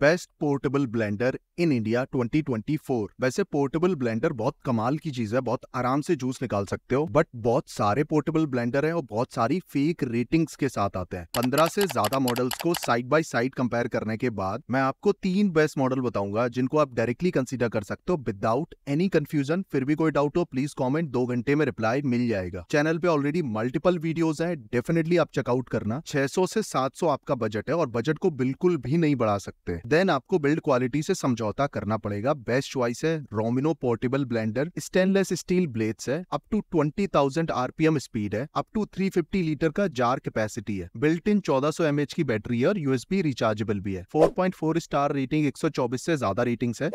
best portable blender in India 2024 वैसे portable blender बहुत कमाल की चीज है बहुत आराम से जूस निकाल सकते हो बट बहुत सारे पोर्टेबल ब्लेंडर हैं और बहुत सारी फेक रेटिंग्स के साथ आते हैं पंद्रह से ज्यादा मॉडल्स को साइड बाय साइड कंपेयर करने के बाद मैं आपको तीन बेस्ट मॉडल बताऊंगा जिनको आप डायरेक्टली कंसिडर कर सकते हो विदाउट एनी कंफ्यूजन फिर भी कोई डाउट हो प्लीज कॉमेंट दो घंटे में रिप्लाई मिल जाएगा चैनल पे ऑलरेडी मल्टीपल वीडियोज है डेफिनेटली आप चेकआउट करना सौ से सात आपका बजट है और बजट को बिल्कुल भी नहीं बढ़ा सकते देन आपको बिल्ड क्वालिटी से समझौता करना पड़ेगा बेस्ट चॉइस है Romino portable blender stainless steel blades है अप टू 20,000 आरपीएम स्पीड है अप टू 350 लीटर का जार कैपेसिटी है बिल्ट इन 1400 एमएच की बैटरी है और यूएसबी रिचार्जेबल भी है 4.4 स्टार रेटिंग 124 से ज्यादा रेटिंग है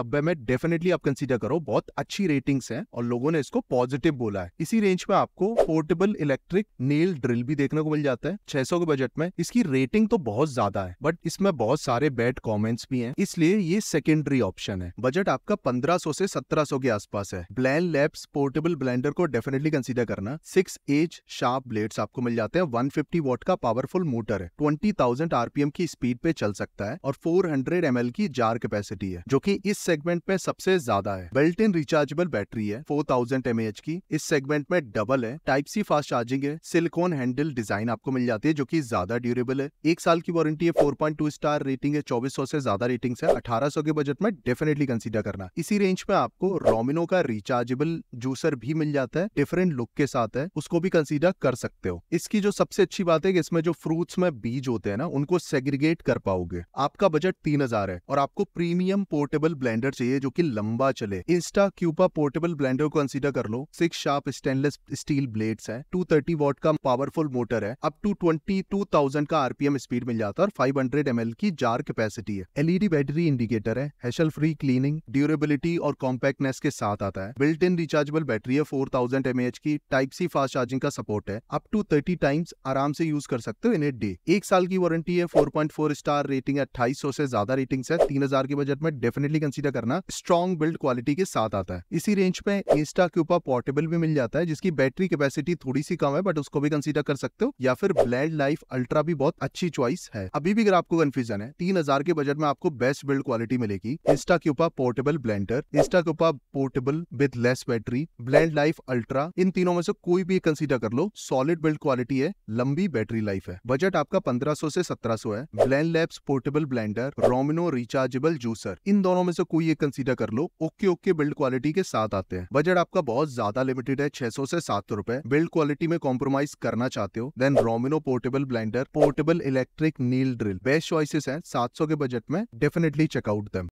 नब्बे में डेफिनेटली आप कंसिडर करो बहुत अच्छी रेटिंग्स है और लोगों ने इसको पॉजिटिव बोला है इसी रेंज में आपको पोर्टेबल इलेक्ट्रिक नेल ड्रिल भी देखने को मिल जाता है सौ के बजट में इसकी रेटिंग तो बहुत ज्यादा है बट इसमें बहुत सारे बेड कॉमेंट्स भी हैं इसलिए ये सेकेंडरी ऑप्शन है बजट आपका 1500 से 1700 के आसपास है ब्लैंड लैब्स पोर्टेबल ब्लेंडर को डेफिनेटली कंसिडर करना सिक्स एज शार्प ब्लेड्स आपको मिल जाते हैं 150 फिफ्टी वॉट का पावरफुल मोटर है ट्वेंटी थाउजेंड आरपीएम की स्पीड पे चल सकता है और फोर हंड्रेड एम की जार कैपेसिटी है जो की इस सेगमेंट में सबसे ज्यादा है बेल्ट इन रिचार्जेबल बैटरी है फोर थाउजेंड की इस सेगमेंट में डबल है टाइप सी फास्ट चार्जिंग है सिलिकॉन हैंडल डिजाइन आपको मिल जाती है जो की ज्यादा ड्यूरेबल है एक साल की वारंटी है four point two star rating है चौबीस चौबीस से ज्यादा रेटिंग है अठारह के बजट में डेफिनेटली कंसीडर करना इसी रेंज में आपको रोमिनो का रिचार्जेबल जूसर भी मिल जाता है डिफरेंट लुक के साथ है उसको भी कंसीडर कर सकते हो इसकी जो सबसे अच्छी बात है कि इसमें जो फ्रूट्स में बीज होते हैं ना उनको सेग्रीगेट कर पाओगे आपका बजट तीन हजार है और आपको प्रीमियम पोर्टेबल ब्लेंडर चाहिए जो कि लंबा चले इंस्टा क्यूपा पोर्टेबल ब्लेंडर को कंसीडर कर लो six sharp stainless steel blades है टू थर्टी वॉट का पावरफुल मोटर है up to twenty two thousand का आरपीएम स्पीड मिल जाता है और फाइव हंड्रेड एम की जार कैपेसिटी कैपेसिटी है एलईडी बैटरी इंडिकेटर है हैशल फ्री क्लीनिंग ड्यूरेबिलिटी और कॉम्पैक्टनेस के साथ आता है बिल्ट इन रिचार्जेबल बैटरी है फोर थाउजेंड एमएच की टाइप सी फास्ट चार्जिंग का सपोर्ट है अप टू थर्टी टाइम्स आराम से यूज कर सकते हो इन एट डे एक साल की वारंटी है four point four star rating अट्ठाईस सौ से ज्यादा रेटिंग है तीन हजार के बजट में डेफिनेटली कंसिडर करना स्ट्रॉन्ग बिल्ड क्वालिटी के साथ आता है इसी रेंज में इंस्टा क्यूपा पोर्टेबल भी मिल जाता है जिसकी बैटरी कैपेसिटी थोड़ी सी कम है बट उसको भी कंसिडर कर सकते हो या फिर ब्लैंड लाइफ अल्ट्रा भी बहुत अच्छी चॉइस है अभी भी अगर आपको कंफ्यूजन है तीन हजार के के बजट में आपको बेस्ट बिल्ड क्वालिटी मिलेगी Insta Cuppa portable blender Insta Cuppa portable with less battery blend life ultra इन तीनों में से कोई भी कंसिडर कर लो सॉलिड बिल्ड क्वालिटी है लंबी बैटरी लाइफ है बजट आपका पंद्रह से सत्रह है Blend Labs portable blender Romino rechargeable juicer इन दोनों में से कोई एक कंसिडर कर लो ओके ओके बिल्ड क्वालिटी के साथ आते हैं बजट आपका बहुत ज्यादा लिमिटेड है छह से सात रुपए बिल्ड क्वालिटी में कॉम्प्रोमाइज करना चाहते हो then Romino portable blender portable electric nail drill best choices हैं 700 सौ के बजट में डेफिनेटली चेकआउट दम